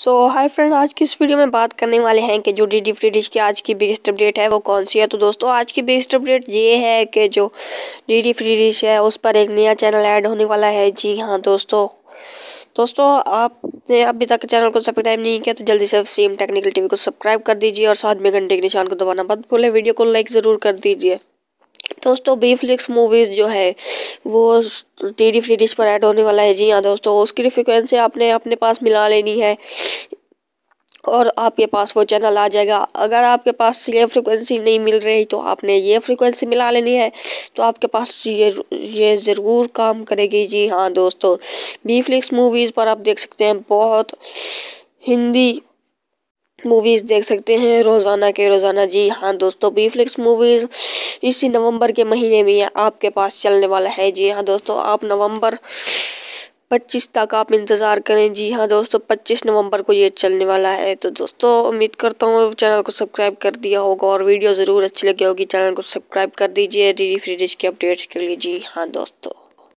सो hi friend आज की इस वीडियो में बात करने वाले हैं कि जो डी डी फ्री डिश की आज की बिगेस्ट अपडेट है वो कौन सी है तो दोस्तों आज की बिगेस्ट अपडेट ये है कि जो डी डी फ्री डिश है उस पर एक नया चैनल ऐड होने वाला है जी हाँ दोस्तों दोस्तों आपने अभी तक चैनल को सब्सक्राइब नहीं किया तो जल्दी से सेम टेक्निकल वी को सब्सक्राइब कर दीजिए और साथ में घंटे के निशान को दबाना बंद भूलें वीडियो को लाइक ज़रूर कर दीजिए दोस्तों बीफ्लिक्स मूवीज़ जो है वो डी डी फ्री डिश पर ऐड होने वाला है जी हाँ दोस्तों उसकी फ्रिक्वेंसी आपने अपने पास मिला लेनी है और आपके पास वो चैनल आ जाएगा अगर आपके पास ये फ्रिक्वेंसी नहीं मिल रही तो आपने ये फ्रिक्वेंसी मिला लेनी है तो आपके पास ये ये ज़रूर काम करेगी जी हाँ दोस्तों बी फ्लिक्स मूवीज़ पर आप देख सकते हैं बहुत हिंदी मूवीज़ देख सकते हैं रोज़ाना के रोज़ाना जी हाँ दोस्तों बी फ्लिक्स मूवीज़ इसी नवंबर के महीने में आपके पास चलने वाला है जी हाँ दोस्तों आप नवंबर पच्चीस तक आप इंतज़ार करें जी हाँ दोस्तों पच्चीस नवंबर को ये चलने वाला है तो दोस्तों उम्मीद करता हूँ चैनल को सब्सक्राइब कर दिया होगा और वीडियो ज़रूर अच्छी लगी होगी चैनल को सब्सक्राइब कर दीजिए डी डी फ्री डिश के अपडेट्स के लिए जी हाँ दोस्तों